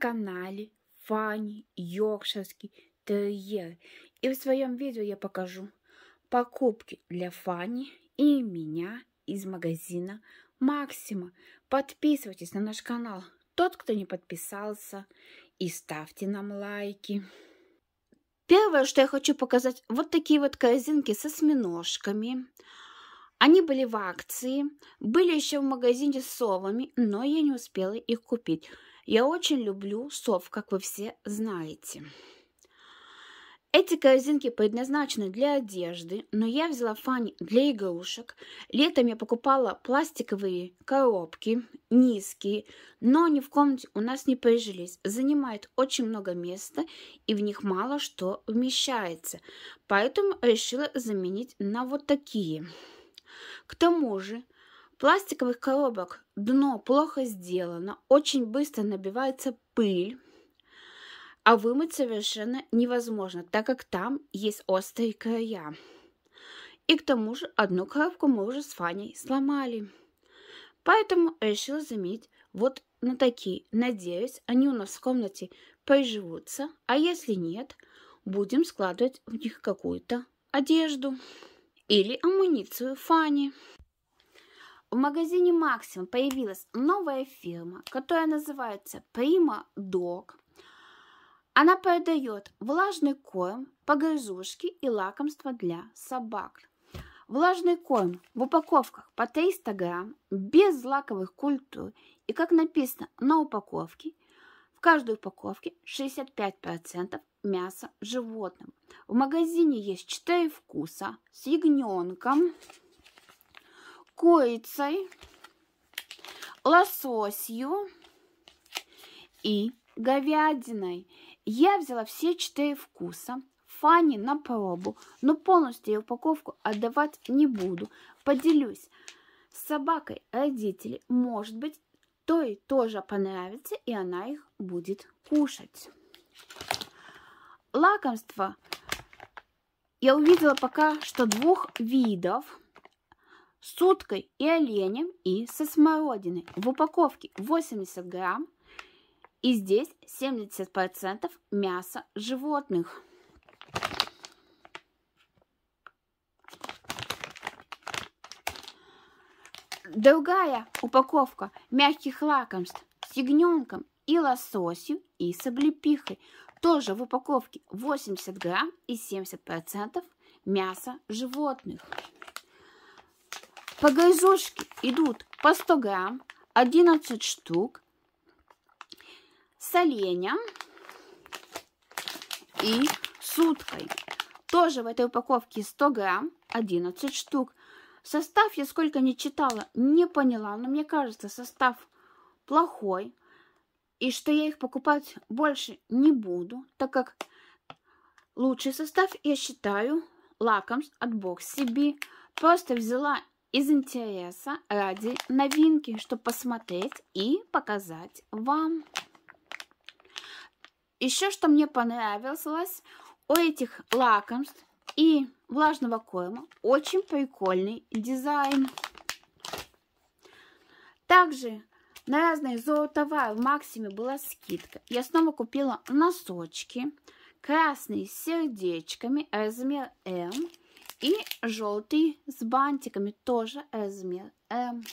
канале Фанни Йоркширский терьер. И в своем видео я покажу покупки для Фанни и меня из магазина Максима. Подписывайтесь на наш канал. Тот, кто не подписался, и ставьте нам лайки. Первое, что я хочу показать, вот такие вот корзинки со осьминожками. Они были в акции, были еще в магазине с совами, но я не успела их купить. Я очень люблю сов, как вы все знаете. Эти корзинки предназначены для одежды, но я взяла фань для игрушек. Летом я покупала пластиковые коробки, низкие, но они в комнате у нас не прижились. Занимает очень много места, и в них мало что вмещается. Поэтому решила заменить на вот такие. К тому же пластиковых коробок дно плохо сделано, очень быстро набивается пыль, а вымыть совершенно невозможно, так как там есть острые края. И к тому же одну коробку мы уже с Фаней сломали. Поэтому решила заменить вот на такие. Надеюсь, они у нас в комнате приживутся, а если нет, будем складывать в них какую-то одежду или амуницию Фани. В магазине Максим появилась новая фирма, которая называется Prima Dog. Она продает влажный корм, погрызушки и лакомства для собак. Влажный корм в упаковках по 300 грамм, без злаковых культур и, как написано на упаковке, в каждой упаковке 65% мяса животным. В магазине есть 4 вкуса с ягненком, курицей, лососью и говядиной. Я взяла все четыре вкуса. Фанни на пробу, но полностью ее упаковку отдавать не буду. Поделюсь с собакой родителей. Может быть, той тоже понравится, и она их будет кушать. Лакомство я увидела пока что двух видов с уткой и оленем и со смородиной. В упаковке 80 грамм. И здесь 70% мяса животных. Другая упаковка мягких лакомств с ягненком и лососью и с облепихой. Тоже в упаковке 80 грамм и 70% мяса животных. По Погайзушки идут по 100 грамм, 11 штук, с оленем и с уткой. Тоже в этой упаковке 100 грамм, 11 штук. Состав я сколько не читала, не поняла, но мне кажется, состав плохой. И что я их покупать больше не буду, так как лучший состав, я считаю, лакомств от Box CB. Просто взяла из интереса ради новинки, чтобы посмотреть и показать вам. Еще что мне понравилось у этих лакомств и влажного корма, очень прикольный дизайн. Также на разные золотовары в Максиме была скидка. Я снова купила носочки красные с сердечками размер М и желтый с бантиками, тоже Эзме М. Эм,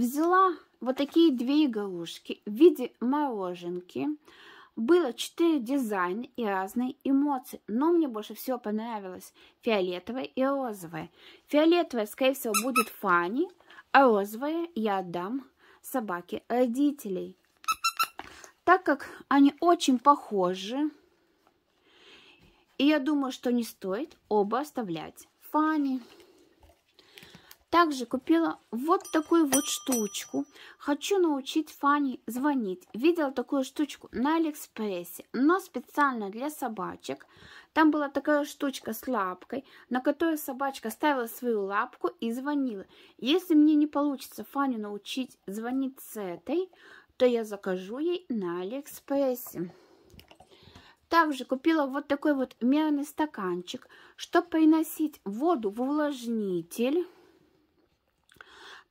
взяла вот такие две игрушки в виде мороженки. Было четыре дизайна и разные эмоции, но мне больше всего понравилось фиолетовое и розовое. Фиолетовое, скорее всего, будет Фанни, а розовое я отдам собаке родителей. Так как они очень похожи, и я думаю, что не стоит оба оставлять. Фанни. Также купила вот такую вот штучку. Хочу научить Фанни звонить. Видела такую штучку на Алиэкспрессе, но специально для собачек. Там была такая штучка с лапкой, на которой собачка ставила свою лапку и звонила. Если мне не получится Фанни научить звонить с этой, то я закажу ей на Алиэкспрессе. Также купила вот такой вот мерный стаканчик, чтобы приносить воду в увлажнитель.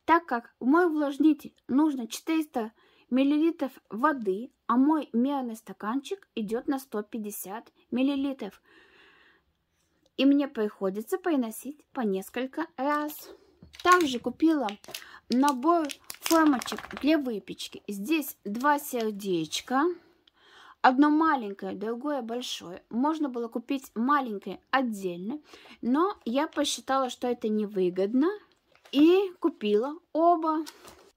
Так как в мой увлажнитель нужно 400 миллилитров воды, а мой мерный стаканчик идет на 150 миллилитров, И мне приходится приносить по несколько раз. Также купила набор формочек для выпечки. Здесь два сердечка. Одно маленькое, другое большое. Можно было купить маленькое отдельно, но я посчитала, что это невыгодно и купила оба.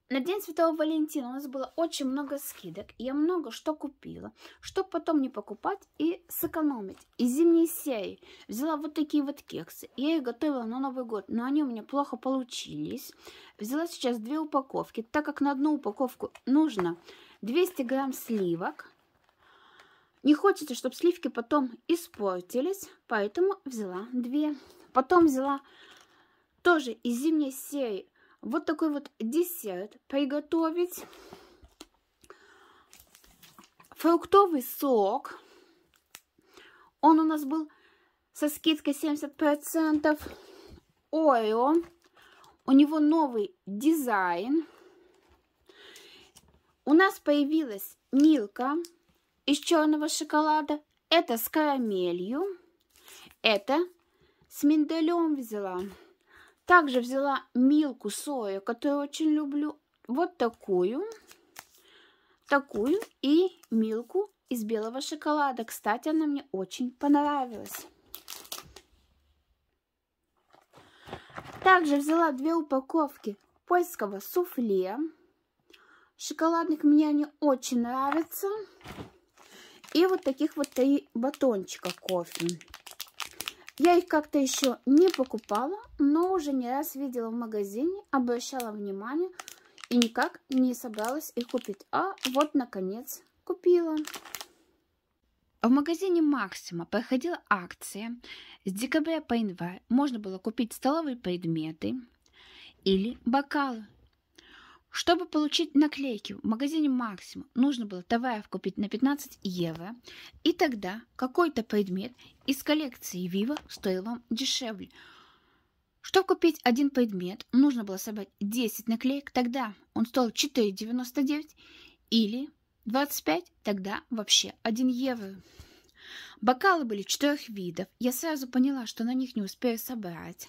На День Святого Валентина у нас было очень много скидок. Я много что купила, чтобы потом не покупать и сэкономить. Из зимней серии взяла вот такие вот кексы. Я их готовила на Новый год, но они у меня плохо получились. Взяла сейчас две упаковки, так как на одну упаковку нужно 200 грамм сливок, не хочется, чтобы сливки потом испортились, поэтому взяла две. Потом взяла тоже из зимней серии вот такой вот десерт приготовить. Фруктовый сок. Он у нас был со скидкой 70%. Орео. У него новый дизайн. У нас появилась Милка из черного шоколада, это с карамелью, это с миндалем взяла. Также взяла милку сою, которую очень люблю, вот такую, такую и милку из белого шоколада. Кстати, она мне очень понравилась. Также взяла две упаковки польского суфле. Шоколадных мне они очень нравятся. И вот таких вот три батончика кофе. Я их как-то еще не покупала, но уже не раз видела в магазине, обращала внимание и никак не собралась их купить. А вот, наконец, купила. В магазине Максима проходила акция. С декабря по январь можно было купить столовые предметы или бокалы чтобы получить наклейки в магазине «Максимум», нужно было товаров купить на 15 евро, и тогда какой-то предмет из коллекции Вива стоил вам дешевле. Чтобы купить один предмет, нужно было собрать 10 наклеек, тогда он стоил 4,99 или 25, тогда вообще 1 евро. Бокалы были четырех видов. Я сразу поняла, что на них не успею собрать.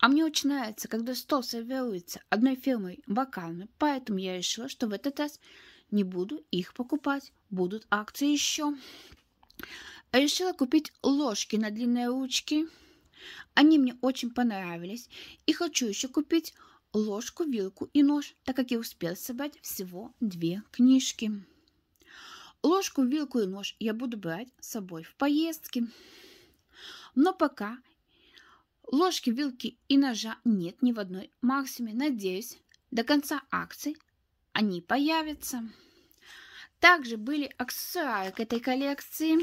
А мне очень нравится, когда стол сервируется одной фирмой бокалами, поэтому я решила, что в этот раз не буду их покупать. Будут акции еще. Решила купить ложки на длинные ручки. Они мне очень понравились. И хочу еще купить ложку, вилку и нож, так как я успела собрать всего две книжки. Ложку, вилку и нож я буду брать с собой в поездке, Но пока ложки, вилки и ножа нет ни в одной максиме. Надеюсь, до конца акции они появятся. Также были аксессуары к этой коллекции.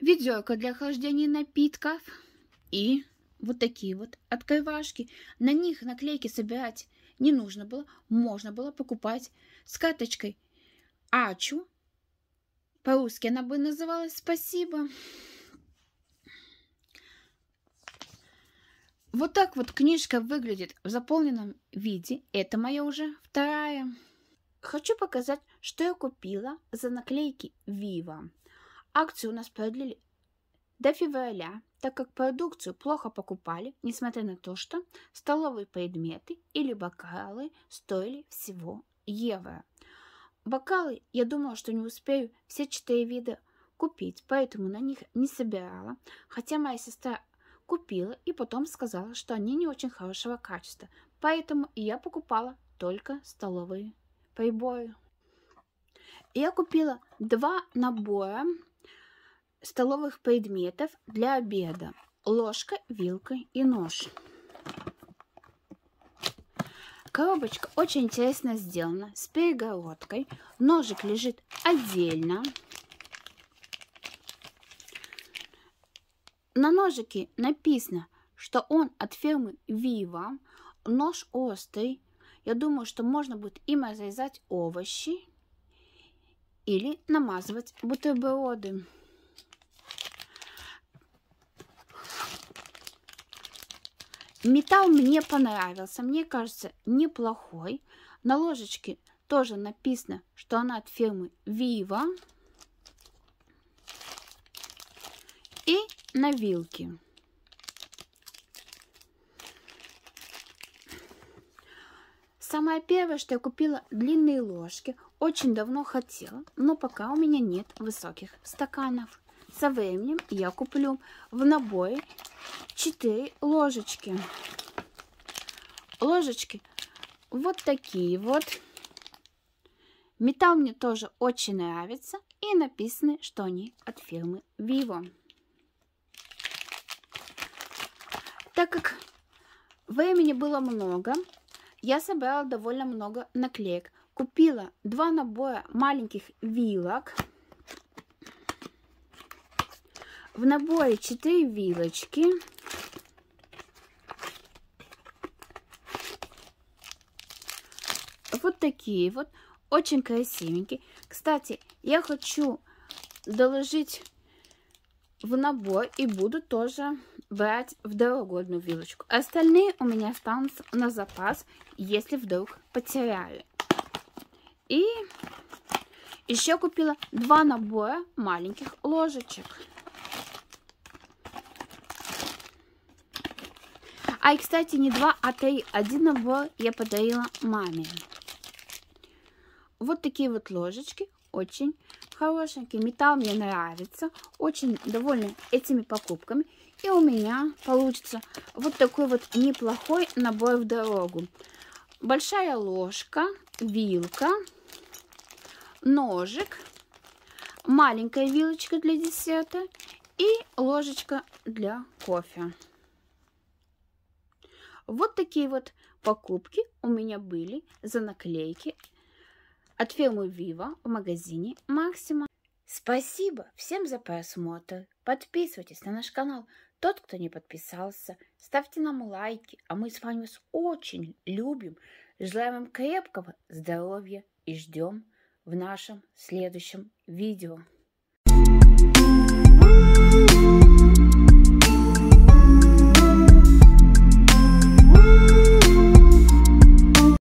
Ведерко для охлаждения напитков и вот такие вот открывашки. На них наклейки собирать не нужно было, можно было покупать с карточкой Ачу. По-русски она бы называлась «Спасибо». Вот так вот книжка выглядит в заполненном виде. Это моя уже вторая. Хочу показать, что я купила за наклейки Viva. Акцию у нас продлили до февраля, так как продукцию плохо покупали, несмотря на то, что столовые предметы или бокалы стоили всего евро. Бокалы я думала, что не успею все четыре вида купить, поэтому на них не собирала, хотя моя сестра купила и потом сказала, что они не очень хорошего качества, поэтому я покупала только столовые приборы. Я купила два набора столовых предметов для обеда. Ложка, вилка и нож. Коробочка очень интересно сделана, с перегородкой. Ножик лежит отдельно. На ножике написано, что он от фирмы Viva. Нож острый. Я думаю, что можно будет им разрезать овощи или намазывать бутерброды. Металл мне понравился, мне кажется, неплохой. На ложечке тоже написано, что она от фирмы Viva. И на вилке. Самое первое, что я купила длинные ложки, очень давно хотела, но пока у меня нет высоких стаканов. Со временем я куплю в набой. 4 ложечки. Ложечки вот такие вот. Металл мне тоже очень нравится. И написано, что они от фирмы Vivo. Так как времени было много, я собрала довольно много наклеек. Купила два набора маленьких вилок. В наборе 4 вилочки. такие вот, очень красивенькие. Кстати, я хочу доложить в набор и буду тоже брать в дорогу вилочку. Остальные у меня останутся на запас, если вдруг потеряю. И еще купила два набора маленьких ложечек. А и, кстати, не два, а три. Один набор я подарила маме. Вот такие вот ложечки, очень хорошенькие. Металл мне нравится, очень довольна этими покупками. И у меня получится вот такой вот неплохой набор в дорогу. Большая ложка, вилка, ножик, маленькая вилочка для десерта и ложечка для кофе. Вот такие вот покупки у меня были за наклейки от фирмы Viva в магазине Максима. Спасибо всем за просмотр. Подписывайтесь на наш канал. Тот, кто не подписался, ставьте нам лайки. А мы с вами вас очень любим. Желаем вам крепкого здоровья и ждем в нашем следующем видео.